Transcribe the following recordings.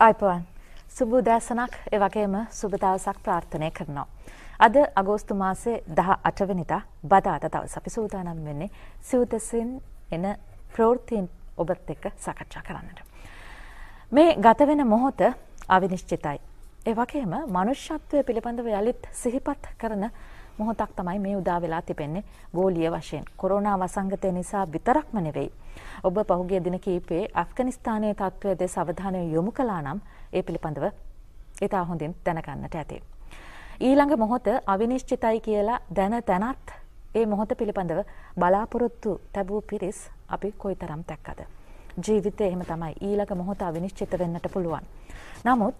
අයිපවන් සුබ උදෑසනක් එවගේම සුබ දවසක් ප්‍රාර්ථනය කරනවා. අද අගෝස්තු මාසේ 18 වෙනිදා බදාදා දවස අපි සූදානම් වෙන්නේ සිවුදසින් එන ප්‍රවෘත්තියන් ඔබත් එක්ක සාකච්ඡා කරන්නට. මේ ගත වෙන මොහොත අවිනිශ්චිතයි. ඒ වගේම මනුෂ්‍යත්වය පිළිබඳව යලිත් සිහිපත් කරන මොහොතක් තමයි මේ උදා වෙලා තිබෙන්නේ ගෝලීය වශයෙන්. කොරෝනා වසංගතය නිසා විතරක්ම නෙවෙයි ඔබ පහුගිය දින කීපේ අෆ්ගනිස්ථානයේ තත්ත්වය දෙස අවධානය යොමු කළා නම් ඒ පිළිබඳව ඉතා හොඳින් දැනගන්නට ඇති. ඊළඟ මොහොත අවිනිශ්චිතයි කියලා දැන තැනත් ඒ මොහොත පිළිබඳව බලාපොරොත්තු තැබූ පිරිස් අපි කොයිතරම් දැක්කද. ජීවිතය එහෙම තමයි ඊළඟ මොහොත අවිනිශ්චිත වෙන්නට පුළුවන්. නමුත්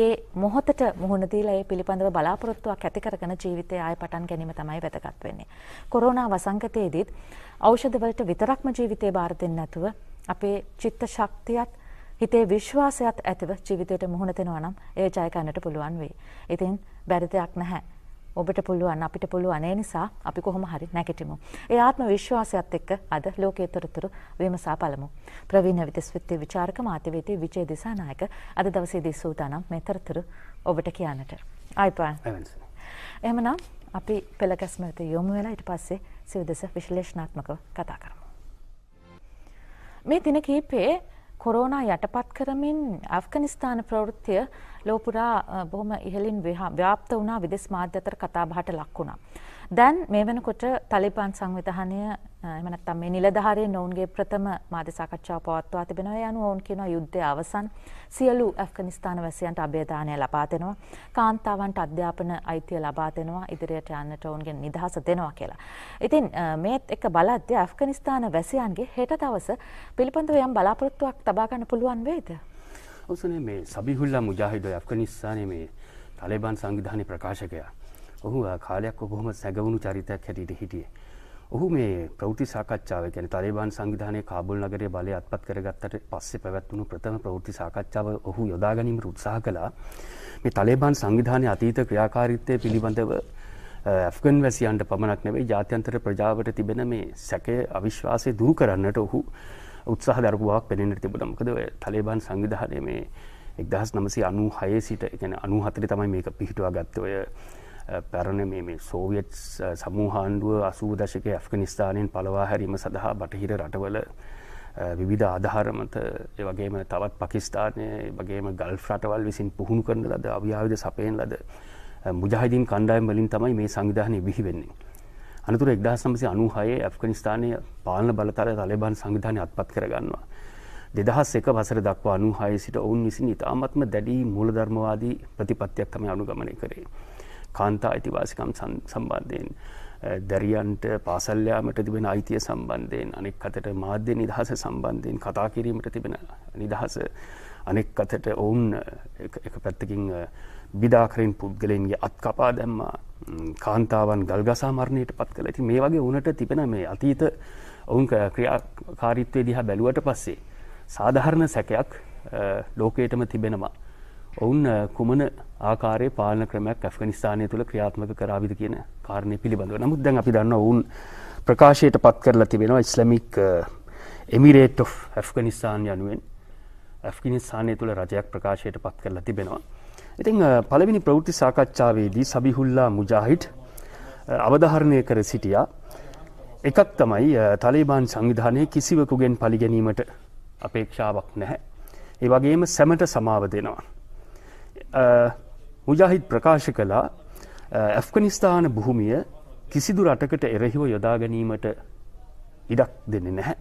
ඒ මොහොතට මුහුණ දීලා ඒ පිළිබඳව බලාපොරොත්තුවක් ඇති කරගෙන ජීවිතය ආය පටන් ගැනීම තමයි වැදගත් වෙන්නේ. කොරෝනා වසංගතයේදීත් ඖෂධ වලට විතරක්ම ජීවිතේ බාර දෙන්නේ නැතුව අපේ චිත්ත ශක්තියත් හිතේ විශ්වාසයත් ඇතිව ජීවිතයට මුහුණ දෙනවා නම් ඒ ජය ගන්නට පුළුවන් වෙයි. ඉතින් බැරි දෙයක් නැහැ. ඔබට පුළුවන් අපිට පුළුවන් ඒ නිසා අපි කොහොම හරි නැගිටිමු. ඒ ආත්ම විශ්වාසයත් එක්ක අද ලෝකයේ තොරතුරු විමසා බලමු. ප්‍රවීණ විදස්විත්ති ਵਿਚාරක මාධ්‍යවේදී විජේ දිසානායක අද දවසේදී සූදානම් මේ තොරතුරු ඔබට කියන්නට. ආයිපාන්. එහෙමනම් අපි පෙළගැස්ම වෙත යොමු වෙලා ඊට පස්සේ සිවදෙස විශ්ලේෂණාත්මකව කතා කරමු. මේ දින කීපයේ කොරෝනා යටපත් කරමින් ඇෆ්ගනිස්ථාන ප්‍රවෘත්තිය ලෝපුරා බොහොම ඉහලින් ව්‍යාප්ත වුණා විදෙස් මාධ්‍ය අතර කතා බහට ලක් වුණා. දැන් මේ වෙනකොට තලිබාන් සංවිධානය එහෙම නැත්නම් මේ නිලධාරීන් ඔවුන්ගේ ප්‍රථම මාධ්‍ය සාකච්ඡාව පවත්වා තිබෙනවා. ඒ අනුව ඔවුන් කියනවා යුද්ධය අවසන් සියලු ඇෆ්ගනිස්තාන වැසියන්ට අභයදානය ලබා දෙනවා. කාන්තාවන්ට අධ්‍යාපන අයිතිය ලබා දෙනවා. ඉදිරියට යන්නට ඔවුන්ගේ නිදහස දෙනවා කියලා. ඉතින් මේත් එක බලද්දී ඇෆ්ගනිස්තාන වැසියන්ගේ හෙට දවස පිළිබඳව යම් බලාපොරොත්තුවක් තබා ගන්න පුළුවන් වේද? ඔසනේ මේ සබිහුල්ලා මුජාහිද ඇෆ්ගනිස්ථානයේ මේ තලෙබාන් සංවිධානයේ ප්‍රකාශකයා. ඔහු කාලයක් කොහොම සැගවුණු චරිතයක් හැටියට හිටියේ. ඔහු මේ ප්‍රවෘත්ති සාකච්ඡාව ගැන තලේබාන් සංවිධානයේ කාබුල් නගරයේ බලය අත්පත් කරගත්තට පස්සේ පැවැත්වුණු ප්‍රථම ප්‍රවෘත්ති සාකච්ඡාව ඔහු යොදා ගැනීමට උත්සාහ කළා. මේ තලේබාන් සංවිධානයේ අතීත ක්‍රියාකාරීත්වය පිළිබඳව ඇෆ්ගන් වැසියන්ට පමණක් නෙවෙයි ජාත්‍යන්තර ප්‍රජාවට තිබෙන මේ සැකය අවිශ්වාසය දුරු කරන්නට ඔහු උත්සාහ දරගුවක් පෙනෙන තිබුණ මොකද තලේබන් සංවිධානය මේ එක්දහස් නමසේ අනු හයේ සිට එකන අනු හතරි තමයි මේක පිහිටවා ගත්තවය පැරණ මේ සෝවියට් සමූහාණ්ඩුව අසූ දශක ඇෆ්ගනිස්ථානයෙන් පලවා හැරීම සඳහා බටහිර රටවල විවිධ ආධාරමත එවගේම තවත් පකිස්ානය වගේම ගල් රටවල් විසින් පුහුණු කරන ලද අව්‍යාවිද සපයෙන් ලද මුජහිදින් කණ්ඩායම් වලින් තමයි මේ සංවිධානය බිහිවෙන්නේ අනතුර එක්දා සමසය අනුහයේ ඇෆ්ගනිස්ථානය පාලන බලතල තලබන් සංවිධානය අත්පත් කරගන්නවා. දෙදහස් එක වසර දක්වා අනුහාය සිට ඔවුන් විසින් ඉතාමත්ම දැඩි මූලධර්මවාදී ප්‍රතිපත්තියක් තමයි අනුගමනය කරේ. කාන්තා අයිතිවාසිකම් සම්බන්ධයෙන්. දැරියන්ට පාසල්යාමට තිබෙන අයිතිය සම්බන්ධයෙන් අනෙක් අතට මාධ්‍ය නිදහස සම්බන්ධයෙන් කතා කිරීමට තිබෙන නිදහස අනෙක් අතට ඔවුන් එක පැත්තකින් බිදාකරෙන් පුද්ගලයන්ගේ අත්කපා දැම්මා කාන්තාවන් ගල්ගසා මරණයට පත් කළ ඇති මේ වගේ උනට තිබෙන මේ අතීත ඔවුන් ක්‍රියාකාරිත්වය දිහා බැලුවට පස්සේ සාධහරණ සැකයක් ලෝකයටම තිබෙනවා. ඔවුන් කුමන ආකාරය පාලන ක්‍රමයක් ඇෆගනිස්ානය තුළ ක්‍රියාත්මක කරාවිද කියන කාරණය පිළිබඳව නමුත් දැන් අපි දන්න ඔවුන් ප්‍රකාශයට පත් කරලා තිබෙනවා ඉස්ලමික් එමිරේට් ෆ්ගනිස්ාන් යනුවෙන් ඇෆගනිස්ානය තුළ රජයක් ප්‍රකාශයට පත් කරලා තිබෙනවා. ඉතිං පළවෙනි ප්‍රවෘත්ති සාකච්ඡාවේදී සබිහුල්ලා මුජාහිට් අවධහරණය කර සිටියා එකක් තමයි තලේබාන් සංවිධානය කිසිවකුගෙන් පලිගැනීමට අපේක්ෂාවක් නැහැ. ඒ වගේම සැමට සමාව දෙනවා. මුජාහිත් ප්‍රකාශ කලා ඇෆ්කනිස්ථාන බොහොමිය කිසිදු රටකට එරෙහිව යොදා ගැනීමට ඉඩක් දෙන්නේ නැහැ.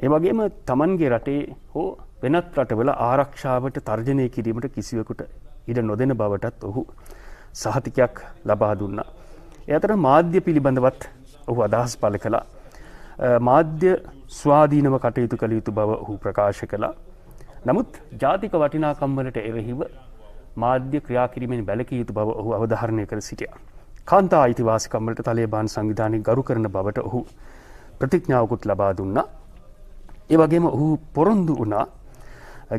ඒ වගේම තමන්ගේ රටේ හෝ වෙනත් රටවල ආරක්ෂාවට තර්ජනය කිරීමට කිසිවකුට ඉඩ නොදෙන බවටත් ඔහු සහතිකයක් ලබා දුන්නා. එතර මාධ්‍ය පිළිබඳවත් ඔහු අදහස් පල කළා. මාධ්‍ය ස්වාධීනව කටයුතු කළ යුතු බව ඔහු ප්‍රකාශ කළා. නමුත් ජාතික වටිනාකම්වලට එරහිව මාධ්‍ය ක්‍රියාකිරීමෙන් බැලකිය යුතු බව ඔහු අවධාරණය කර සිටිය. කාන්තා අයිතිවාසිකම්වලට තලේබාන් සංවිධානය ගරු කරන බවට ඔහු ප්‍රතිඥාවකුත් ලබා දුන්නා. ඒ වගේම ඔහු පොරොන්දු වුණා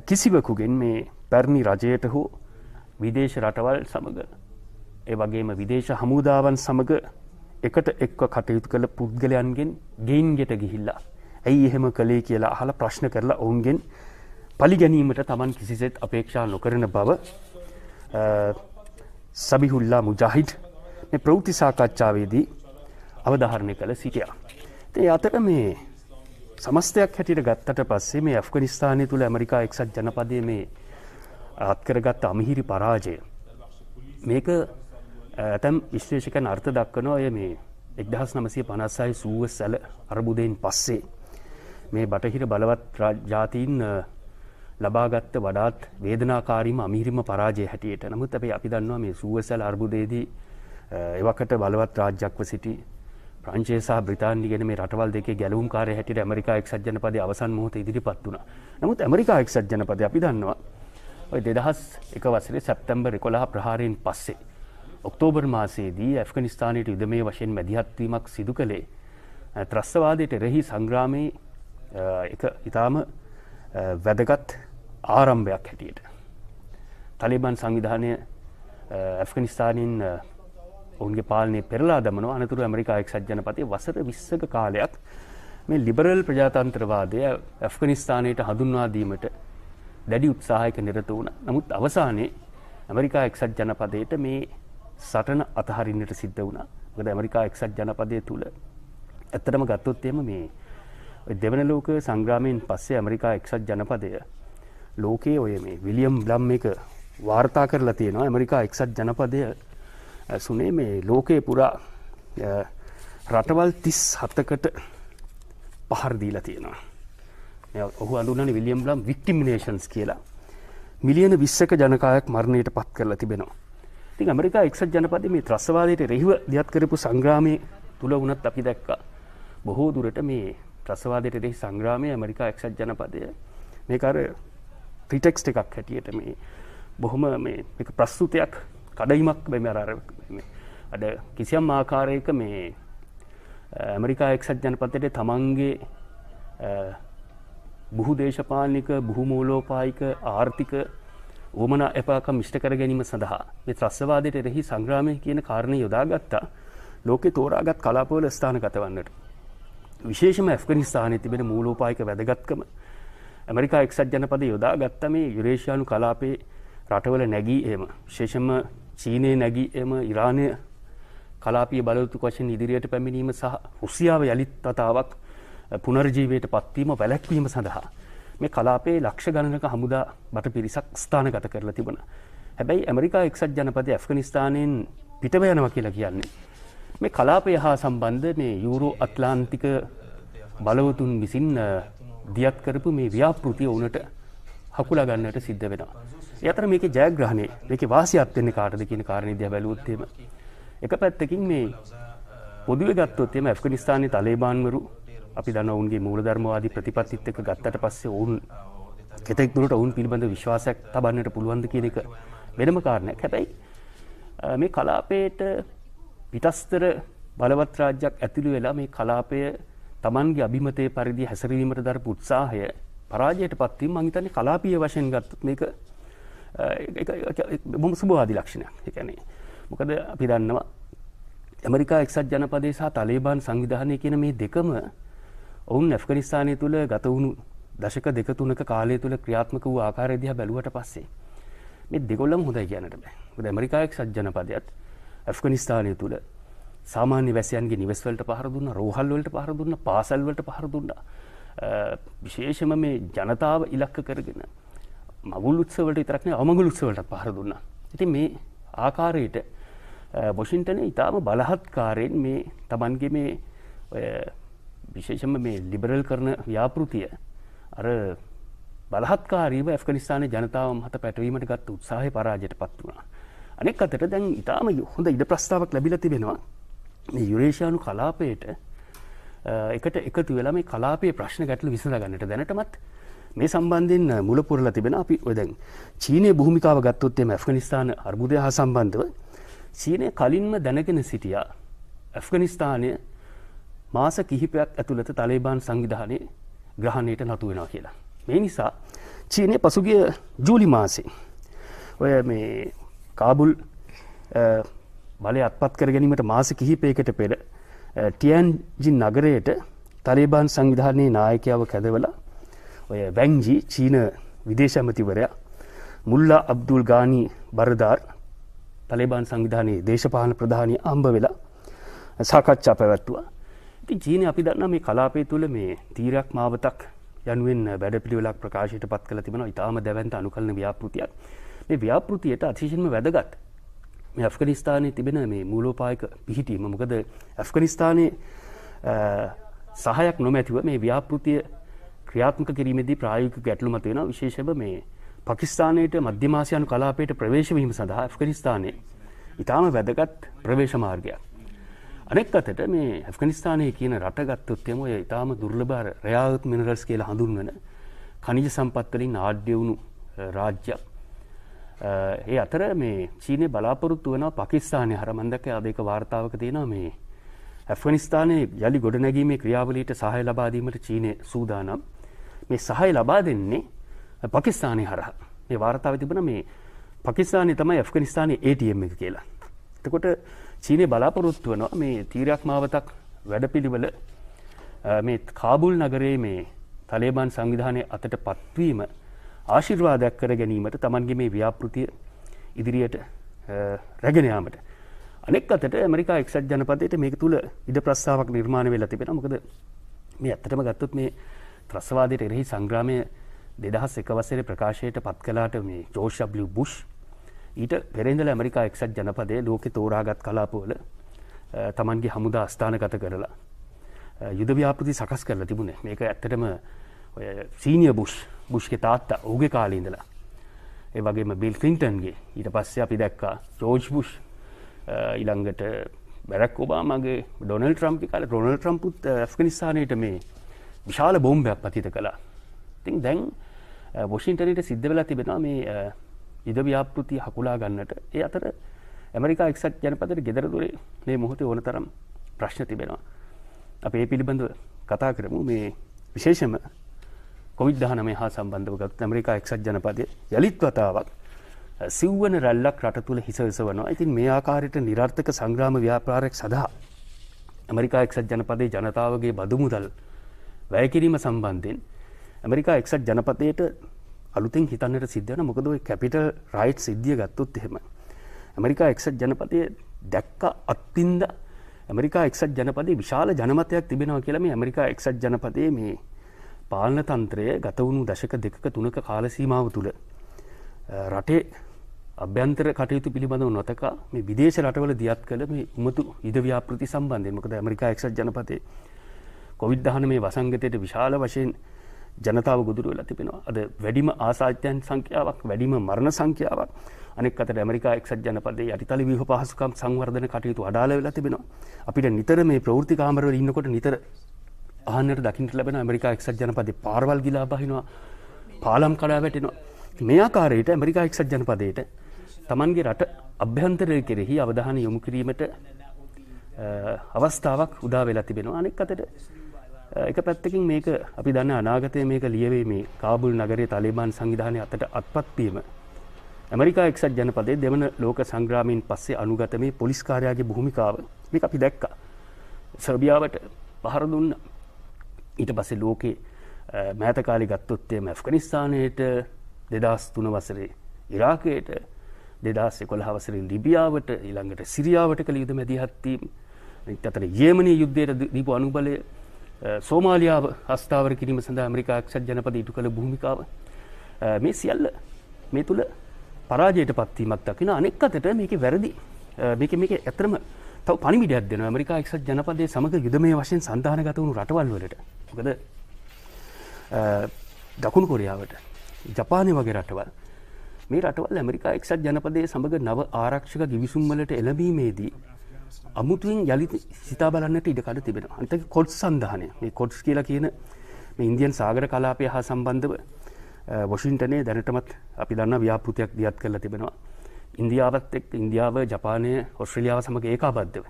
කිසිවකුගෙන් මේ පැරණි රජයට හෝ විදේශ රටවල් සමඟ ඒ වගේම විදේශ හමුදාවන් සමඟ එකට එක්ව කටයුතු කළ පුද්ගලයන්ගෙන් ගෙයින් ගෙට ගිහිල්ලා ඇයි එහෙම කළේ කියලා අහල ප්‍රශ්න කරලා ඔවුන්ගෙන් පලිගැනීමට තමන් කිසිසෙත් අපේක්ෂා නොකරන බව සබිහුල්ලා මුජාහිට් මේ ප්‍රෞති සාකච්ඡාවේදී අවධාරණය කළ සිටියා. තේ අතර මේ සමස්තයක් හැටියට ගත්තට පස්සේ මේ ඇෆ්ගනිස්ථානය තුළ ඇමරිකා එක්සත් ජනපදය මේ අත්කරගත් අමිහිරි පරාජය. මේක ඇතැම් විශ්වේෂකන් අර්ථ දක්වනවා ඔය මේ එක්දහස් නමසය පනස්සයි සුව සැල අරබුදයෙන් පස්සේ. මේ බටහිර බලවත් ජාතීන් ලබාගත්ත වඩාත් වේදනාකාරීම අමිහිරිම පරාජය හැටියට නමුත් අපේ අපි දන්නවා මේ සුවසැල අර්බුදයේදී එවකට බලවත් රාජ්‍යක්ව සිටි ප්‍රංශේ සහ බ්‍රිතාන්‍ය ගැන මේ රටවල් දෙකේ ගැලවුම් කාර්ය හැටියට ඇමරිකා එක්සත් ජනපදයේ අවසන් මොහොත ඉදිරිපත් වුණා. නමුත් ඇමරිකා එක්සත් ජනපදයේ අපි දන්නවා ඔය දෙදහස් එක වසරේ සැප්තැම්බර් එකොළහ ප්‍රහාරයෙන් පස්සේ. ඔක්තෝබර් මාසේදී ඇෆ්ගනිස්ථානයට යුද මේ වශයෙන් මැදිහත්වීමක් සිදු කළේ ත්‍රස්වාදයට එරෙහි සංග්‍රාමයේ එක ඉතාම වැදගත් ආරම්භයක් හැටියට. තලිබන් සංවිධානය ඇෆ්ගනිස්ථානින් ඔවුන්ගේ පාලනය පෙරලා දමන අනතුර ඇමරිකායක් සජ්ජනපති වසර විස්සක කාලයක් මේ ලිබරල් ප්‍රජාතන්ත්‍රවාදය ඇෆ්ගනිස්ථානයට හඳුන්වාදීමට දැඩි උත්සාහයක නිරත වුණ නමුත් අවසානයේ ඇමරිකා එක්සත් ජනපදයට මේ සටන අතහරින්නට සිද්ධ වුණා ගද ඇමරිකා එක්සත් ජනපදය තුළ ඇත්තටම ගත්තොත්තේම මේ දෙවන ලෝක සංග්‍රාමයෙන් පස්සේ ඇමරිකා එක්සත් ජනපදය ලෝකයේ ඔය මේ විලියම් බ්ලම් එක වාර්තා කරලා තියෙනවා ඇමරිකා එක්සත් ජනපදය සුනේ මේ ලෝකයේ පුරා රටවල් තිස් හතකට පහරදීලා තියෙනවා ඔහු අඳුනනි විලියම් ලම් වික්ටිමිනේෂන්ස් කියලා මිලියන විස්සක ජනකායක් මරණයට පත් කරලා තිබෙනවා ති ඇමරිකා එක්සත් ජනපද මේ ත්‍රස්වාදයට රෙහිව දියත් කරපු සංග්‍රාමය තුළ වනත් අපි දැක්කා බොහෝ දුරට මේ ත්‍රස්වාදයට රෙහි සංග්‍රාමය ඇමරිකා එක්සත් ජනපදය මේකර ත්‍රිටෙක්ස් එකක් හැටියට මේ බොහොම මේ ප්‍රස්තුතයක් කඩයිමක් බැම අරර අඩ කිසියම් ආකාරයක මේ ඇමරිකා එක්සත් ජනපතයට තමන්ගේ බුහු දේශපාලනික බුහුමූලෝපායික ආර්ථික ඕමන එපාකම් මිෂ්ට කර ගැනීම සඳහා මේ ත්‍රස්වාදයට එරෙහි සංග්‍රාමය කියන කාරණය යොදාගත්තා ලෝකෙ තෝරාගත් කලාපවල ස්ථාන ගතවන්නට. විශේෂම ඇෆ්ගනිස්ථානය තිබෙන මූලෝපායික වැදගත්කම ඇමරිකා එක්සත් ජනපද යොදා ගත්ත මේ යුරේෂයානු කලාපේ රටවල නැගී එම ශේෂම චීනය නැගී එම ඉරාණය කලාපිය බලයුතු වශයෙන් ඉදිරියට පැමිණීම සහ රුසියාව යළිත් තතාවක් පුනර්ජීවයට පත්වීම වැලැක්වීම සඳහා මේ කලාපේ ලක්ෂ ගණනක හමුදා බට පිරිසක් ස්ථානගත කරලා තිබුණ. හැබැයි ඇමරිකා එක්සත් ජනපද ඇෆ්ගනිස්ථානයෙන් පිටව යනවා කියලා කියන්නේ. මේ කලාපය හා සම්බන්ධ මේ යුරෝ අත්ලාන්තික බලවතුන් විසින් දියත් කරපු මේ ව්‍යාපෘතිය වුනට හකුලා ගන්නට සිද්ධ වෙනවා. යතර මේක ජයග්‍රහණය මේක වාසියක් වෙන්නේ කාටද කියන කාරණේ දිහා බැලුවොත් එහෙම එක පැත්තකින් මේ පොදුවේ ගත්තොත් එහෙම ඇෆ්ගනිස්තානයේ තලේබාන්වරු අපි දන්න ඔවුන්ගේ මූලධර්මවාදී ප්‍රතිපත්තිත් එක්ක ගත්තට පස්සේ ඔවුන් කෙතෙක් දුරට ඔවුන් පිළිබඳ විශ්වාසයක් තබන්නට පුළුවන්ද කියන එක වෙනම කාරණයක්. හැබැයි මේ කලාපයට පිටස්තර බලවත් රාජ්‍යයක් ඇතුළු වෙලා මේ කලාපය Tamanගේ අභිමතයේ පරිදි හැසිරීමට දරපු උත්සාහය පරාජයට පත්වීම මං හිතන්නේ කලාපීය වශයෙන් ගත්තොත් මේක බොහොම සුබවාදී ලක්ෂණයක්. ඒ කියන්නේ මොකද අපි දන්නවා ඇමරිකා එක්සත් ජනපදයේ සහ තලේබාන් සංවිධානය කියන මේ දෙකම ඔවුන් ඇෆ්ගනිස්ථානය තුළ ගතවුණු දශක දෙක තුනක කාලය තුළ ක්‍රියාත්මක වූ ආකාරයදිහ බැලුවට පස්සේ මේ දෙගොල්ලම් හොඳයි කියනට බෑ ඇමරිකායක් සජ්ජනපදයත් ඇෆ්ගනිස්ථානය තුළ සාමාන්‍ය වැසයන්ගේ නිවස්වලට පහරදුන්න රෝහල්වලට පහරදුන්න පාසල්වලට පහරදුන්න විශේෂම මේ ජනතාව ඉලක්ක කරගෙන මගුල් උත්සවලට ඉතරක්න අමගුල් උත්සවලට පහරදුන්න ඉති මේ ආකාරයට බොෂින්ටනය ඉතාම බලහත්කාරයෙන් මේ තමන්ගේ මේ විශේෂම මේ ලිබරල් කරන ව්‍යාපෘතිය අර බලහත්කාරීව ඇෆ්ගනිස්ානය ජනතාව මහත පැටවීමට ගත් උත්සාහ පරාජයට පත් වුණා. අනෙක් අතට දැන් ඉතාම හොඳ ඉඩ ප්‍රස්ථාවක් ලැබිල තිබෙනවා යුරේෂානු කලාපයට එකට එකතු වෙලා මේ කලාපේ ප්‍රශ්න ගැටලු විසඳ ගන්නට දැනටමත් මේ සම්බන්ධයෙන් මුලපුරලා තිබෙන අපි ඔදැන් චීනය භූමිකාව ගත්තොත්තේම ඇෆගනිස්ථාන අර්බුදය හා සම්බන්ධව චීනය කලින්ම දැනගෙන සිටියා ඇෆගනිස්ථානය මාස කිහිපයක් ඇතුළත තලේබාන් සංවිධානය ග්‍රහණයට නතු වෙනවා කියලා. මේ නිසා චීනය පසුගිය ජූලි මාසේ ඔය මේ කාබුල් බලය අත්පත් කර ගැනීමට මාස කිහිපයකට පෙර ටියන්ජි නගරයට තලේබාන් සංවිධානයේ නායකයාව කැදවලා ඔය වැංජි චීන විදේශඇමතිවරයා මුල්ලා අබ්දුල් ගානී බරදාර් තලේබාන් සංවිධානයේ දේශපාලන ප්‍රධානය අම්බ වෙලා සාකච්ඡා පැවැත්තුවා චීන අපි දන්න මේ කලාපය තුළ මේ තීරයක් මාවතක් යනුවෙන් වැඩපිළිවෙලක් ප්‍රකාශයට පත් කළ තිබෙන ඉතාම දැවන්ත අනුකලන ව්‍යාපෘතියක් මේ ව්‍යාපෘතියට අතිශයෙන්ම වැදගත් මේ ඇෆ්ගනිස්ථානයේ තිබෙන මේ මූලෝපායක පිහිටීම මොකද ඇෆ්ගනිස්ථානයේ සහයක් නොමැතිව මේ ව්‍යාපෘතිය ක්‍රියාත්මක කිරීමේදී ප්‍රායෝගික ගැටලු මත වෙනවා විශේෂයෙන්ම මේ පකිස්ානයට මධ්‍යමාසියන් කලාපයට ප්‍රවේශවීම සඳහා ඇෆ්ගනිස්ථානයේ ඉතාම වැදගත් ප්‍රවේශ මාර්ගයක් අනෙක් අතට මේ ඇෆ්ගනිස්ථානයේ කියන රට ගත්තොත් එම ඔය ඉතාම දුර්ලභ රයාත් මිනරල්ස් කියලා හඳුන්වන ඛනිජ සම්පත් වලින් ආඩ්‍ය වුණු රාජ්‍යයක්. ඒ අතර මේ චීනේ බලාපොරොත්තු වෙනවා පාකිස්තානය හර මම දැක්ක අද ඒක වාර්තාවක තියෙනවා මේ ඇෆ්ගනිස්තානයේ යලි ගොඩනැගීමේ ක්‍රියාවලියට සහාය ලබා දීමට චීනය සූදානම්. මේ සහාය ලබා දෙන්නේ පාකිස්තානය හරහා. මේ වාර්තාවේ තිබුණා මේ පාකිස්තානය තමයි ඇෆ්ගනිස්තානයේ ATM එක කියලා. එතකොට චීනය බලාපොරොත්තු වනවා මේ තීරයක් මාවතක් වැඩපිළිවල මේ කාබුල් නගරයේ මේ තලේබන් සංවිධානය අතට පත්වීම ආශිර්වාදයක් කර ගැනීමට තමන්ගේ මේ ව්‍යාපෘතිය ඉදිරියට රැගෙනයාමට අනෙක් අතට මරිකා එක්සත් ජනපදයට මේක තුළ ඉඩ ප්‍රස්ථාවක් නිර්මාණ වෙලා තිබෙන මොකද මේ ඇත්තටම ගත්තොත් මේ ත්‍රස්වාදයට එරෙහි සංග්‍රාමය දෙදහස් එක වසර ප්‍රකාශයට පත් කලාට මේ ජෝෂ්බ්ලි බුෂ් ඊට පෙරෙන්දල ඇමරිකා එක්සත් ජනපදය ලෝක තෝරාගත් කලාපෝල තමන්ගේ හමුදා අස්ථානගත කරලා යුද ව්‍යාපති සකස් කරලා තිබුණේ මේක ඇත්තටම සීනිය බුෂ් බුෂ්ක තාත්තා ඔහුගේ කාලීඉඳලා ඒ වගේම බිල් ෆින්ටන්ගේ ඊට පස්සේ අපි දැක්කා චෝජ් බුෂ් ඉළංගට බැරක් ඔබාමගේ ඩොනල් ට්‍රම්පි කාල රොනල් ට්‍රම්පුත් ෆිනිස්ානයට මේ විශාල බෝම්භයක් පතිත කලා තින් දැන් වොෂින්ටනට සිද්ධ වෙලා තිබෙනවා මේ ඉද ව්‍යාපෘතිය හකුලා ගන්නට ඒ අතර ඇමරිකා එක්සත් ජනපදට ගෙදරදුරේ මේ මොහොතේ ඕන තරම් ප්‍රශ්න තිබෙනවා. අප ඒ පිළිබඳව කතා කරමු මේ විශේෂම කොවිද්ධානමය හා සම්බන්ධව ගත් ඇමරිකා එක්සත් ජනපදය යළිත් වතාවක් සිව්වන රැල්ලක් රට තුළ හිසවිස වනවා ඉතින් මේ ආකාරයට නිරර්ථක සංග්‍රාම ව්‍යාපාරයක් සඳහා ඇමරිකා එක්සත් ජනපදේ ජනතාවගේ බදුමුදල් වැයකිරීම සම්බන්ධයෙන් ඇමරිකා එක්සත් ජනපදයට අලුතෙන් හිතන්නට සිද්ධන මොකද ඔයි කැපිටල් රයිට් සිද්ධිය ගත්තුත් එහෙම ඇමරිකා එක්සට් ජනපතිය දැක්ක අත්තින්ද ඇමරිකා එක්සට් ජනපති විශාල ජනමතයක් තිබෙනවා කියලම ඇමරිකා එක්සට් ජනපදේ මේ පාලන තන්ත්‍රය ගතවුණු දශක දෙකක තුනක කාලසීමාව තුළ රටේ අභ්‍යන්තර කටයුතු පිළිබඳව නොතකා මේ විදේශ රටවල දියත් කළ මේ උමතු ඉදව්‍යාපෘති සම්බන්ධය මොකද ඇමරිකා එක්සට් ජනපතේ කොවිද්ධහන මේ වසංගතයට විශාල වශයෙන් ජනතාව ගොදුරු වෙලා තිබෙනවා. අද වැඩිම ආසාධ්‍යයන් සංඛ්‍යාවක් වැඩිම මරණ සංඛ්‍යාවක් අනෙක් අතට ඇමරිකා එක්සත් ජනපදයේ යටිතල ව්‍යුහ පහසුකම් සංවර්ධන කටයුතු අඩාල වෙලා තිබෙනවා. අපිට නිතර මේ ප්‍රවෘත්ති කාමරවල ඉන්නකොට නිතර අහන්නට දකින්නට ලැබෙන ඇමරිකා එක්සත් ජනපදයේ පාරවල් ගිලා බහිනවා. පාලම් කඩා වැටෙනවා. මේ ආකාරයට ඇමරිකා එක්සත් ජනපදයට Tamanගේ රට අභ්‍යන්තරය කෙරෙහි අවධානය යොමු කිරීමට අවස්ථාවක් උදා වෙලා තිබෙනවා. අනෙක් අතට එක පැත්තකින් මේක අපි දන්න අනාගතය මේක ලියවේ මේ කාබුල් නගරේ තලිබාන් සංවිධානය අතට අත්පත්වීම ඇමරිකා එක්සත් ජනපදේ දෙවන ලෝක සංග්‍රාමීන් පස්සේ අනුගත මේ පොලිස්කාරයාගේ භූමිකාව මේ අපි දැක්ක සර්බියාවට පහර දුන්න ඊට පස්සේ ලෝකේ මෑතකාලි ගත්තොත්තේම ඇෆ්ගනිස්ථානයට දෙදස් තුන වසරේ ඉරාකයට දෙදස් එකොළ හවසරින් ලිබියාවට ඊළඟට සිරියාවට කළ යුද මැදිහත්වීම් අතර ඒමනී යුද්ධයට දීපු අනුබලය සෝමාලියාව අස්ථාවර කිරීම සඳහා ඇමරිකාක්ෂත් ජනපද ඉටු කළ භූමිකාව මේ සියල්ල මේ තුළ පරාජයට පත්වීමක් දකින අනෙක් අතට මේක වැරදි මේක මේක ඇතරම තව පනිිඩියක් දෙන ඇමරිකා එක්සත් ජනපදය සමඟ යුද මේ වශයෙන් සඳහනගත වුණු රටවල් වලට මොකද දකුණු කොරියාවට ජපානය වගේ රටවල් මේ රටවල් ඇමරිකා එක්සත් ජනපදය සමඟ නව ආරක්ෂක ගිවිසුම්වලට එලබීමේදී අමුතුවෙන් යළි සිතා බලන්නට ඉඩකඩ තිබෙන අන්තක කොඩ් සඳහනය මේ කොඩ්ස් කියලා කියන ඉන්දියන් සාගර කලාපය හා සම්බන්ධව වොෂින්ටනේ දැනටමත් අපි දන්න ව්‍යාපෘතියක් දියත් කරලා තිබෙනවා ඉන්දියාවත් එක් ඉන්දියාව ජපානය ඔස්ට්‍රලියාව සමඟ ඒකාබද්ධව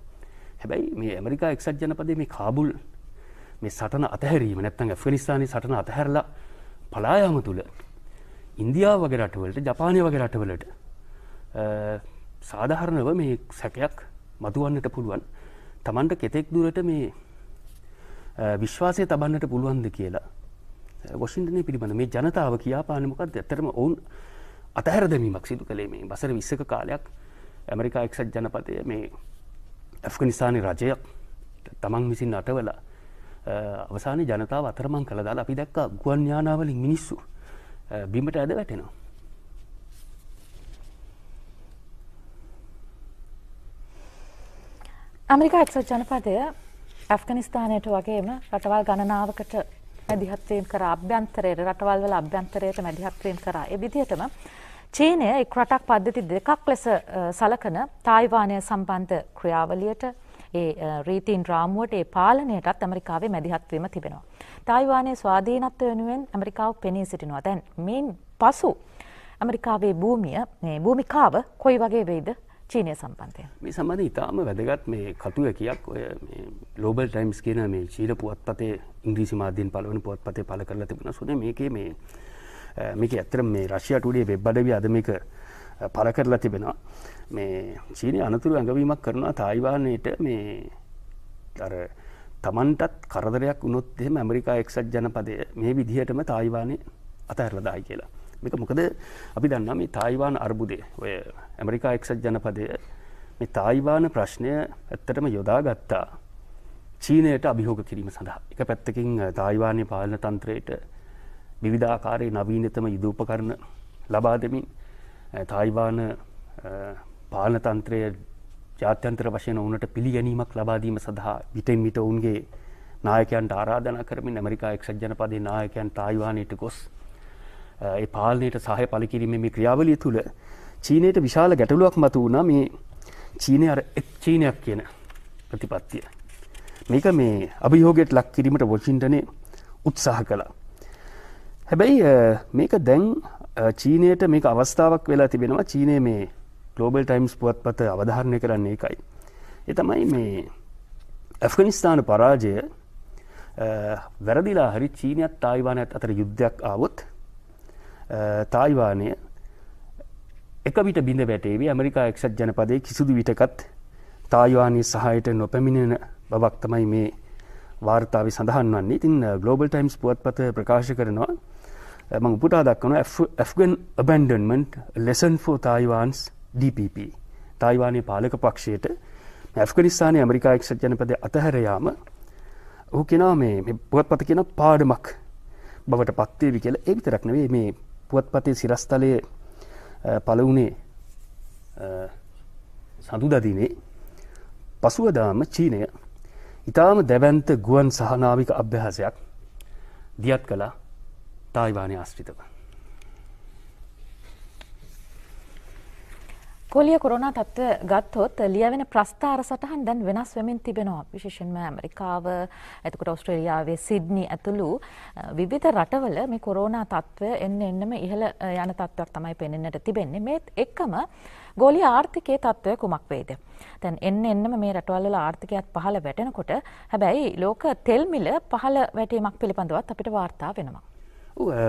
හැබැයි මේ ඇමරිකා එක්සත් ජනපදේ මේ කාබුල් මේ සටන අතහැරීම නැත්තන් ඇෆගනිස්ානය සටන අතහැරලා පලායාම තුළ ඉන්දියාව වගේ රටවලට ජපානය වගේ රටවලට සාධහරණව මේ සැකයක් මතුවන්නට පුළුවන් තමන්ට කෙතෙක් දුරට මේ විශ්වාසය තබන්නට පුළුවන්ද කියලා වොෂින්ටනය පිළිබඳ මේ ජනතාව කියාපානමකක්ද ඇතරම ඔවුන් අතහැර දැමීමක් සිදු කළේ මේ බසර විස්සක කාලයක් ඇමරිකා එක්සත් ජනපතය මේ ඇෆ්ගනිස්ානය රජයක් තමන් විසින් අටවල අවසාන ජනතාව අතරමං කළදාලා අපි දැක්ක ගුවන් ඥානාවලින් මිනිස්සු බිමට ඇද වැටෙනවා ඇමරිකා එක්සත් ජනපදය ඇෆ්ගනිස්ථානයට වගේම රටවල් ගණනාවකට මැදිහත්වීම් කර අභ්‍යන්තරයට රටවල් වල අභ්‍යන්තරයට මැදිහත්වීම් කරා. ඒ විදිහටම චීනය එක් රටක් පද්ධති දෙකක් ලෙස සලකන තායිවානය සම්බන්ධ ක්‍රියාවලියට ඒ රීතීන් රාමුවට ඒ පාලනයටත් ඇමරිකාවේ මැදිහත්වීම තිබෙනවා. තායිවානයේ ස්වාධීනත්ව වෙනුවෙන් ඇමරිකාව පෙනී සිටිනවා. දැන් මේන් පසු ඇමරිකාවේ භූමිය භූමිකාව කොයි වගේ වෙයිද චීනය සම්බන්ධය. මේ සමඳ ඉතාම වැදගත් මේ කතුවැකයක් ඔය ලෝබල් ටයිම්ස් කියන මේ චීල පුවත්පතේ ඉංග්‍රීසි මාධ්‍යෙන් පලවන පුවත්පතේ පල කරලා තිබෙන සුන මේක මේ මේක ඇත්තර මේ රශ්‍යටුඩේ වෙබ්බඩවි අදමික පල කරලා තිබෙනවා මේ චීනය අනතුරු ඇඟවීමක් කරනවා තායිවානයට මේ අර තමන්ටත් කරදරයක් උනොත් එහෙම ඇමරිකා එක්සත් ජනපදය මේ විදිහටම තායිවානය අතහැරලදායි කියලා මේක මොකද අපි දන්නා මේ තායිවාන අර්බුදය ඔය ඇමරිකා එක්සත් ජනපදය මේ තායිවාන ප්‍රශ්නය ඇත්තටම යොදා ගත්තා චීනයට අභිහෝග කිරීම සඳහා එක පැත්තකින් තායිවානය පාලන තන්ත්‍රයට විවිධාකාරයේ නවීනතම යුදූපකරණ ලබා දෙමින් තායිවාන පාලන තන්ත්‍රය ජාත්‍යන්තර වශයෙන් ඔවුනට පිළිගැනීමක් ලබාදීම සඳහා විටෙන් විට ඔවුන්ගේ නායකයන්ට ආරාධනා කරමින් ඇමරිකා එක්සත් ජනපදයේ නායකයන් තායිවානයට ගොස් ඒ පාලනයට සහය පලිකිරීම මේ ක්‍රියාවලිය තුළ චීනයට විශාල ගැටලුවක් මතු වුණා මේ චීනය අර එක් චීනයක් කියන ප්‍රතිපත්තිය. මේක මේ අභියෝගයට ලක් කිරීමට වොචින්ටනේ උත්සාහ කළා. හැබැයි මේක දැන් චීනයට මේක අවස්ථාවක් වෙලා තිබෙනවා චීනය මේ ගලෝබල් ටයිම්ස් පුවත් පත අවධාරණය කරන්නේ එකයි. එතමයි මේ ඇෆගනිස්ථාන පරාජය වැරදිලා හරි චීනයත් තායිවානයත් අතර යුද්ධයක් ආවොත් තායිවානය එකවිට බිඳ වැටේවි ඇමරිකා එක්ෂත් ජනපදයේ කිසිදු විටකත් තායිවානය සහයට නොපැමිණෙන බවක් තමයි මේ වාර්තාව සඳහන් වන්නේ ඉතින් ගලෝබල් ටයිම්ස් පුවත්පත ප්‍රකාශ කරනවා මං උපුටා දක්වන ඇෆගන් බන්ඩන්මට ලෙසන් ෆෝ තායිවාන්ස් DPP තායිවානය පාලක පක්ෂයට ඇෆගනිස්ානය ඇමරිකාක්ෂත් ජනපද අතහැරයාම හු කෙනා මේ පුවත්පත කියෙන පාඩමක් බවට පත්වේවි කියල ඒවිතරක්නවේ මේ පුවත්පතේ සිරස්තලය පලවුනේ සඳුදදිනේ පසුවදාම චීනය ඉතාම දැවැන්ත ගුවන් සහනාවික අභ්‍යහසයක් දියත් කලා තායිවානය ආශ්‍රිතව. කොලිය කොරනා තත්ත්ව ගත්තොත් ලියවෙන ප්‍රස්ථාර සටහන් දැන් වෙනස් වෙමින් තිබෙනවා විශේෂෙන්ම ඇමරිකාව ඇතකට ඔස්ට්‍රේලියාවේ සිද්නි ඇතුළු විවිධ රටවල මේ කොරෝනා තත්ත්වය එන්න එන්නම ඉහළ යන තත්ත්වක් තමයි පෙනෙන්නට තිබෙන්නේ මේත් එක්කම ගෝලි ආර්ථිකයේ තත්ත්වය කුමක් වේද. තැන් එන්න එන්නම මේ රටවල්ල ආර්ථිකයත් පහළ වැටෙනකොට හැබැයි ලෝක තෙල්මිල පහළ වැටීමක් පිළිබඳවත් අපිට වාර්තා වෙනවා.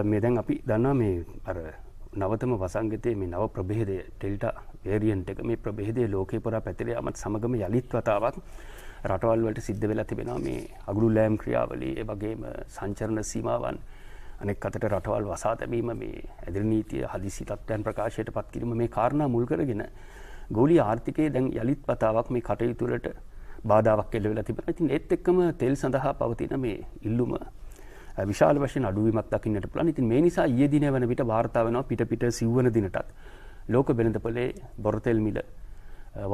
මේ දැන් අපි දන්නවා මේ අර නවතම වසංගතයේ මේ නව ප්‍රභේදය ටෙල්ටා වේරියන්ට එක මේ ප්‍රබේදය ලෝකේ පුරා පැතිර යමත් සමගම යළිත් වතාවක් රටවල් වලට සිද්ධ වෙලා තිබෙනවා මේ අගුරුලෑම් ක්‍රියාවලිය ඒ වගේම සංචරණ සීමාවන් අනෙක් අතට රටවල් වසා තැබීම මේ ඇදිරි නීතිය හදිසි තත්ත්වයන් ප්‍රකාශයට පත් කිරීම මේ කාරණා මුල් කරගෙන ගෝලීය ආර්ථිකයේ දැන් යළිත් වතාවක් මේ කටයුතු වලට බාධාවක් එල්ල වෙලා තිබෙනවා. ඉතින් ඒත් එක්කම තෙල් සඳහා පවතින මේ ඉල්ලුම විශාල වශයෙන් අඩුවීමක් දකින්නට පුළුවන්. ඉතින් මේ නිසා ඊයේ දිනේ වන විට වාර්තා වෙනවා පිට පිට සිව්වන දිනටත් ලෝක බෙනඳපලේ බොරතෙල් මිල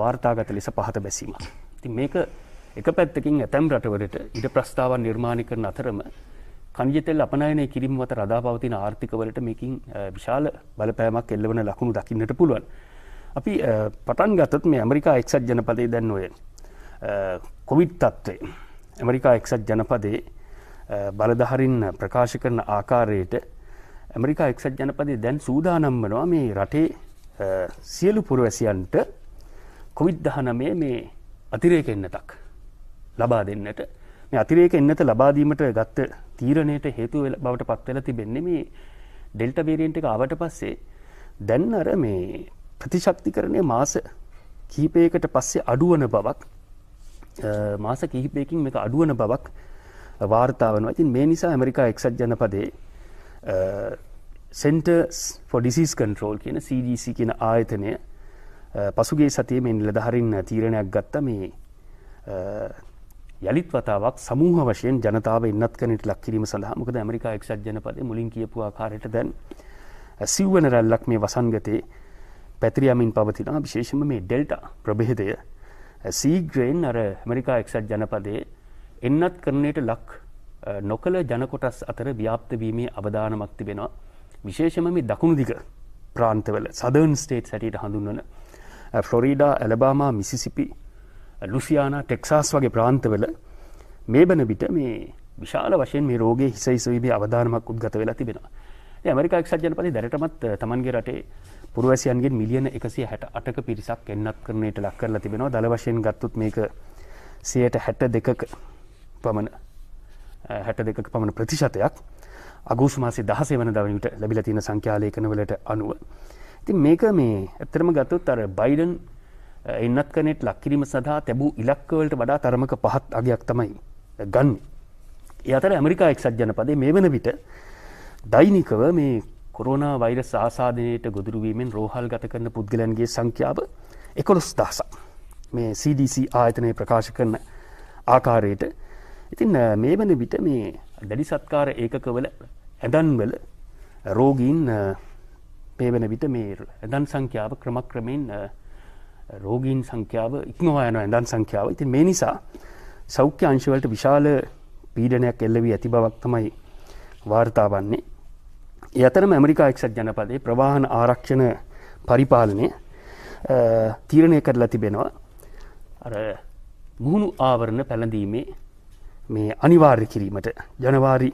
වාර්තාගත ලෙස පහත බැසීම. ති මේක එක පැත්තකින් ඇතැම් රටවලට ඉඩ ප්‍රස්ථාවන් නිර්මාණය කරන අතරම කංජතෙල් අපනයනය කිරීම මත රදා පවතින ආර්ථිකවලට මේකින් විශාල බලපෑමක් එල්ලවන ලකුණු දකින්නට පුළුවන්. අපි පටන් ගතත් මේ ඇමරිකා එක්සත් ජනපදේ දැන් ඔය කොවිඩ් තත්ත්වය ඇමරිකා එක්සත් ජනපදේ බලදහරින් ප්‍රකාශ කරන ආකාරයට ඇමරිකා එක්සත් ජනපදේ දැන් සූදානම්බනවා මේ රටේ සියලු පුරවැසියන්ට කොවිD-19 මේ අතිරේක එන්නතක් ලබා දෙන්නට මේ අතිරේක එන්නත ලබා දීමට ගත්ත තීරණයට හේතු බවට පත් වෙලා තිබෙන්නේ මේ ඩෙල්ටා වේරියන්ට් එක ආවට පස්සේ දැන් අර මේ ප්‍රතිශක්තිකරණය මාස කිහිපයකට පස්සේ අඩුවන බවක් මාස කිහිපයකින් මේක අඩුවන බවක් වාර්තාවනවා. ඉතින් මේ නිසා ඇමරිකා එක්සත් ජනපදයේ සෙන්ටර්ස් ෆො ඩිසිස් කන්ට්‍රෝල් කියන CDC කියන ආයතනය පසුගේ සතිය මේ නිලධහරින් තීරණයක් ගත්ත මේ යළිත් වතාවක් සමූහ වශයෙන් ජනතාව ඉන්නත් කනට ලක් කිරීම සඳහමකද ඇමරිකා එක්ෂත් ජනපද මුලින් කියපු ආකාරයට දැන් සිව්වන රැල්ලක් මේ වසන්ගතයේ පැතිරියමින් පවතිනා විශේෂම මේ ඩෙල්ට ප්‍රභේදය සීග්‍රයෙන් අර ඇමරිකා එක්සත් ජනපදයේ එන්නත් කරනයට ලක් නොකළ ජනකොටස් අතර ව්‍යාප්තවීමේ අවධානමක් තිබෙනවා විශේෂම මේ දකුණු දිග ප්‍රාන්තවල සදර්න් ස්ටේට් සැටියට හඳුන්වන ෆ්ලොරීඩා ඇලබාමා මිසිසිපි ලුසියානා ටෙක්සාස් වගේ ප්‍රාන්තවල මේ බන විට මේ විශාල වශයෙන් මේ රෝගයේ හිසයිසවිබේ අවධානමක් උද්ගත වෙලා තිබෙනවා ඇමරිකාක් සජනපති දැරටමත් තමන්ගේ රටේ පුරුවසියන්ගෙන් මිලියන එකසි හැට අටක පිරිසක් එන්නත් කරනයට ලක් කරලා තිබෙනවා දළ වශයෙන් ගත්තුත් මේක සියයට හැට දෙකක පමණ හැට දෙක පමණ ප්‍රතිශතයක් අගෝෂ මාසේ 16 වෙනිදා වෙනට ලැබිලා තියෙන සංඛ්‍යා ලේඛනවලට අනුව. ඉතින් මේක මේ ඇත්තටම ගත්තොත් අර බයිඩන් එන්නත් කනෙට ලක් කිරීම සඳහා තිබූ ඉලක්කවලට වඩා තරමක පහත් අගයක් තමයි ගන්න. ඒ අතර ඇමරිකා එක්සත් ජනපදයේ මේ වෙන විට දෛනිකව මේ කොරෝනා වෛරස් ආසාදනයට ගොදුරු වීමෙන් රෝහල් ගත කරන පුද්ගලයන්ගේ සංඛ්‍යාව 11000ක්. මේ CDC ආයතනය ප්‍රකාශ කරන ආකාරයට ඉතින් මේ වෙන විට මේ දැඩි සත්කාර ඒකකවල ඇදන්වල රෝගීන් මේ වෙන විට මේ ඇදන් සංඛ්‍යාව ක්‍රමක්‍රමයෙන් රෝගීන් සංඛ්‍යාව ඉක්මවා යන ඇදන් සංඛ්‍යාව ඉතින් මේ නිසා සෞඛ්‍ය අංශවලට විශාල පීඩනයක් එල්ලවී ඇති බවක් තමයි වාර්තා වන්නේ. ඒ අතරම ඇමරිකා එක්සත් ජනපදයේ ප්‍රවාහන ආරක්ෂණ පරිපාලනය තීරණය කරලා තිබෙනවා. අර මුහුණු ආවරණ පැළඳීමේ මේ අනිවාර්ය කිරීමට ජනවාරි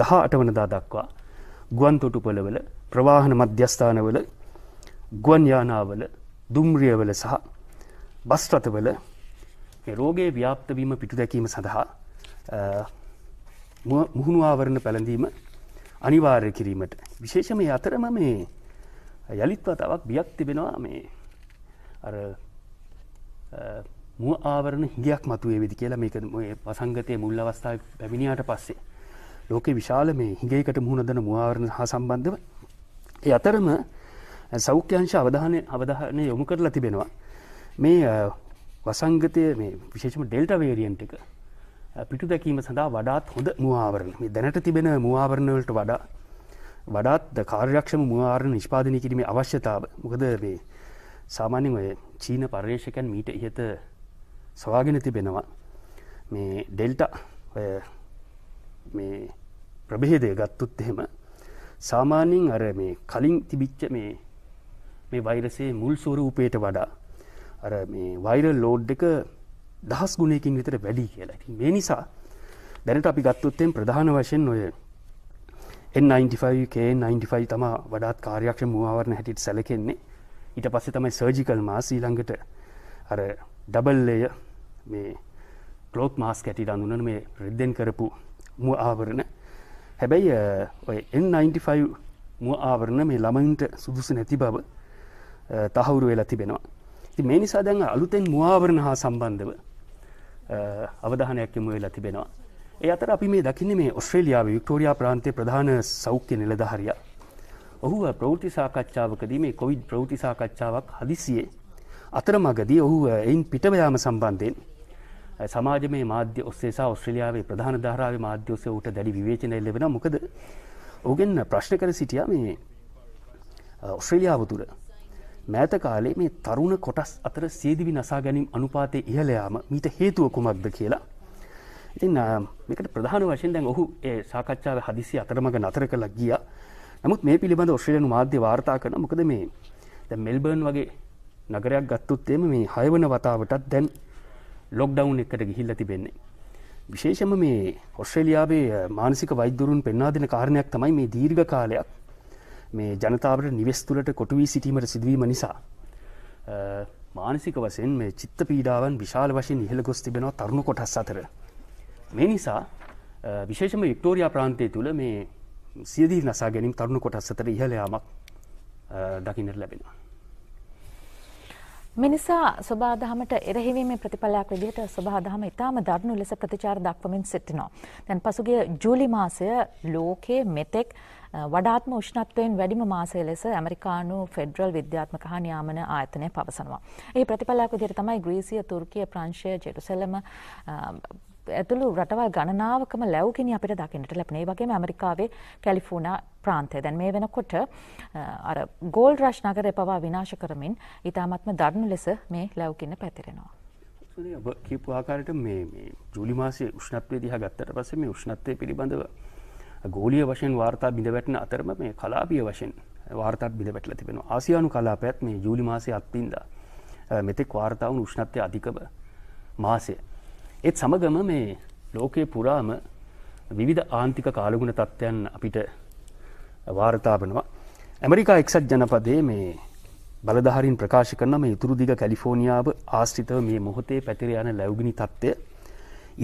දහ අටවනදා දක්වා ගුවන් තොටුපළවල ප්‍රවාහන මධ්‍යස්ථානවල ගුවන් යානාවල දුම්රියවල සහ බස් රථවල රෝගයේ ව්‍යාප්ත වීම පිටු දැකීම සඳහා මුහුණු ආවරණ පැළඳීම අනිවාර්ය කිරීමට විශේෂම අතරම මේ යළිත්වතාවක් බියක් තිබෙනවා මේ අර මුව ආවරණ හිඟයක් මතුවේ වෙදි කියලා මේක පසංගතය මුල් අවස්ථාව පැමිණියාට පස්සේ. ලෝක විශාල මේ හිඟේකට මුහුණ දන මුවාවරණ හා සම්බන්ධව. ඒ අතරම සෞඛ්‍යංශ අවධානය අවධානය යොමු කරලා තිබෙනවා. මේ වසංගතය මේ විශේෂම ඩෙල්ට වේරියන්ට එක පිටු දැකීම සඳහා වඩාත් හොඳ මුවාවරණ මේ දැනට තිබෙන මුවාවරණවලට වඩා වඩාත් කාර්යක්ෂම මුවාරණ නිෂ්පාදනය කිරීමේ අවශ්‍යතාව මොකද මේ සාමාන්‍යයෙන් ඔය චීන පර්යේෂකයන් මීට ඉහත සොයාගෙන තිබෙනවා මේ ඩෙල්ට මේ ප්‍රභේදය ගත්තුත් එහෙම සාමාන්‍යයෙන් අර මේ කලින් තිබිච්ච මේ මේ වෛරසේ මුල් ස්වරූපයට වඩා අර මේ වෛරල් ලෝඩ් එක දහස් ගුණයකින් විතර වැඩි කියලා. ඉතින් මේ නිසා දැනට අපි ගත්තොත් එම් ප්‍රධාන වශයෙන් ඔය N95 K95 තමයි වඩාත් කාර්යක්ෂම මුවාවරණ හැටියට සැලකෙන්නේ. ඊට පස්සේ තමයි සර්ජිකල් මාස් ඊළඟට අර ඩබල් ලේය මේ කලෝත් මාස් කැටි අඳුනන මේ රිද්දෙන් කරපු මුව ආවරණ හැබැයි ඔය N95 මුව ආවරණ මේ ළමයින්ට සුදුසු නැති බව තහවුරු වෙලා තිබෙනවා ති මේ නිසා දැන් අලුතෙන් මවාවරණ හා සම්බන්ධව අවධානයක් යොමු වෙලා තිබෙනවා ඒ අතර අපි මේ දකින්නේ මේ ඔස්ට්‍රේලියාව වික්ටෝරියා ප්‍රාන්තය ප්‍රධාන සෞඛ්‍ය නිලධහරිය ඔහු ප්‍රෘති සාකච්ඡාවකදී මේ කොවිඩ් ප්‍රෘති සාකච්ඡාවක් හදිසියේ අතරමඟදී ඔහු එයින් පිටවයාම සම්බන්ධයෙන් සමාජමය මාධ්‍ය ඔස්සේ සහ ඔස්ට්‍රේලියාවේ ප්‍රධාන ධාරාවේ මාධ්‍ය ඔස්සේ ඌට දැඩි විවේචනය ලැබෙනවා මොකද ඔහුගෙන් ප්‍රශ්න කර සිටියා මේ ඔස්ට්‍රේලියාව තුර මෑත කාලේ මේ තරුණ කොටස් අතර සේදිවි නසා ගැනීම අනුපාතය ඉහළ යාම මීට හේතුව කුමක්ද කියලා ඉතින් මේකට ප්‍රධාන වශයෙන් දැන් ඔහු ඒ සාකච්ඡාව හදිසි අතරමඟ නතර කළා ගියා නමුත් මේ පිළිබඳ ඔස්ට්‍රේලියානු මාධ්‍ය වාර්තා කරන මොකද මේ දැන් මෙල්බර්න් වගේ නගරයක් ගත්තුත් එම මේ හයවන වතාවටත් දැන් ලොක්ඩවුන් එකට ගිහිල්ල තිබෙන්නේ. විශේෂම මේ ඔස්ට්‍රේලියාවේ මානසික වෛද්‍යරුන් පෙන්වා දෙන කාරණයක් තමයි මේ දීර්ඝ කාලයක් මේ ජනතාවට නිවෙස් තුළට කොටුවී සිටීමට සිදුවීම නිසා. මානසික වසයෙන් මේ චිත්ත පීඩාවන් විශාල වශයෙන් ඉහළ ගොස් තිබෙනවා තරුණු කොටස් අතර. මේ නිසා විශේෂම වික්ටෝරයා ප්‍රාන්තය තුළ මේ සියදී නසා ගැනින් තරුණු කොටස් අතර ඉහලයාමක් දකිනට ලැබෙනවා. මිනිසා ස්වබාදහමට එරහිවීම ප්‍රතිඵලයක් විදිහට ස්වබාදහම ඉතාම දරුණු ලෙස ප්‍රතිචාර දක්වමින් සිටිනවා. දැන් පසුගිය ජූලි මාසය ලෝකයේ මෙතෙක් වඩාත්ම උෂ්ණත්වයෙන් වැඩිම මාසය ලෙස ඇමරිකානු ෆෙඩරල් විද්‍යාත්මක හා නියාමන ආයතනය පවසනවා. ඒ ප්‍රතිඵලයක් විදිහට තමයි ග්‍රීසිය, තුර්කිය, ප්‍රංශය, ජෙරුසලම ඇතුළු රටවල් ගණනාවකම ලැව්ගෙන අපිට දකිනට ලැබනේ වගේ ඇමරිකාවේ කැලිෆූනා ප්‍රාන්තය දැන් මේ වෙනකොට අර ගෝල් රශ්නගරය පවා විනාශ කරමින් ඉතාමත්ම දරණු ලෙස මේ ලැව්කින්න පැතිරෙනවා. කියපු ආකාරයට මේ ජූලි මාසේ උෂ්ණත්වය දිහා ගත්තට පස්සේ මේ උෂ්ණත්වය පිළිබඳව ගෝලිය වශයෙන් වාර්තා බිඳ වැටන අතරම මේ කලාපිය වශයෙන් වාර්තාත් බිඳ වැටලා තිබෙනවා. ආසියානු කලාපයත් මේ ජූලි මාසේ අත්විඳා මෙතෙක් වාර්තා වුණු උෂ්ණත්වය අධිකම මාසය. ඒත් සමගම මේ ලෝකයේ පුරාම විවිධ ආන්තික කාලගුණ තත්ත්වයන් අපිට වාර්තාාවනවා. ඇමරිකා එක්සත් ජනපදේ මේ බලධහරින් ප්‍රකාශ කරන මේ ඉතුරුදිග කැලිෆෝනිියාව ආශ්‍රිතව මේ මොහොතේ පැතිර යන ලැවගිනි තත්ත්වය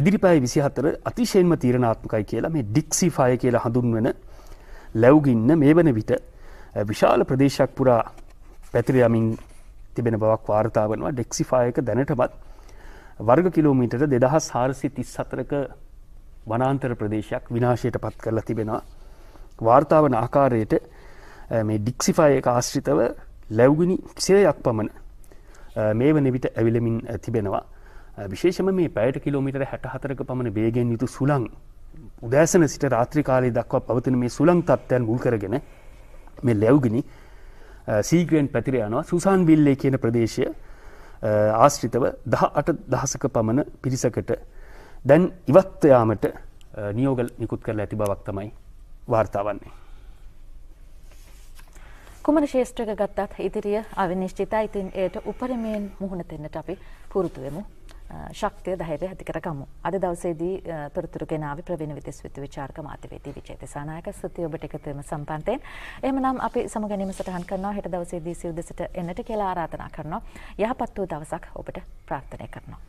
ඉදිරිපෑ විසිහතර අතිශයෙන්ම තීරණාත්මකයි කියලා මේ ඩික්සි ෆය කියලා හඳුන්වන ලැවගින්න මේ වන විට විශාල ප්‍රදේශක් පුරා පැතිරයමින් තිබෙන බවක් වාර්තාාවනවා ඩෙක්සිෆායක දැනටමත් වර්ග කිලෝමීටර දෙදහස් හාරසි තිස් සතරක වනාන්තර ප්‍රදේශයක් විනාශයට පත් කරලා තිබෙනවා. වාර්තාවන ආකාරයට මේ ඩික්සිෆාය එක ආශ්‍රිතව ලැව්ගිනි සිරයක් පමණ මේ වන විට ඇවිලමින් තිබෙනවා. විශේෂම මේ පැයට කිලෝමීටර හැට හතරක පමණ බේගෙන් යුතු සුළං උදෑසන සිට රාත්‍රිකාලය දක්වා පවතින මේ සුළං තත්ත්වයන් මුල් කරගෙන මේ ලැව්ගිනි සීග්‍රෙන් පැතිර යනවා සුසාන් විල්ලේ කියන ප්‍රදේශය ආශ්‍රිතව දහ අට දහසක පමණ පිරිසකට දැන් ඉවත්වයාමට නියෝගල් නිකුත් කරලා ඇති බවක් තමයි වාර්තාවන්නේ. කුමන ශේෂ්ත්‍රක ගත්තත් ඉදිරිය අවිනිශ්චිතයි ඉතින් එයට උපරිමයෙන් මුහුණ දෙන්නට අපි පුරුදු වෙමු. ශක්තිය ධෛර්ය ඇතිකරගමු. අද දවසේදී තොරතුරු ගෙනාව ප්‍රවීණ විදෙස් විත්තු විචාරක මාධ්‍යවේදී විජේත සානායක ස්තුති ඔබට එකතුවීම සම්පන්තයෙන්. එහෙමනම් අපි සමු ගැනීම සටහන් කරනවා හෙට දවසේදී සිව් දෙසට එන්නට කියලා ආරාධනා කරනවා. යහපත් වූ දවසක් ඔබට ප්‍රාර්ථනා කරනවා.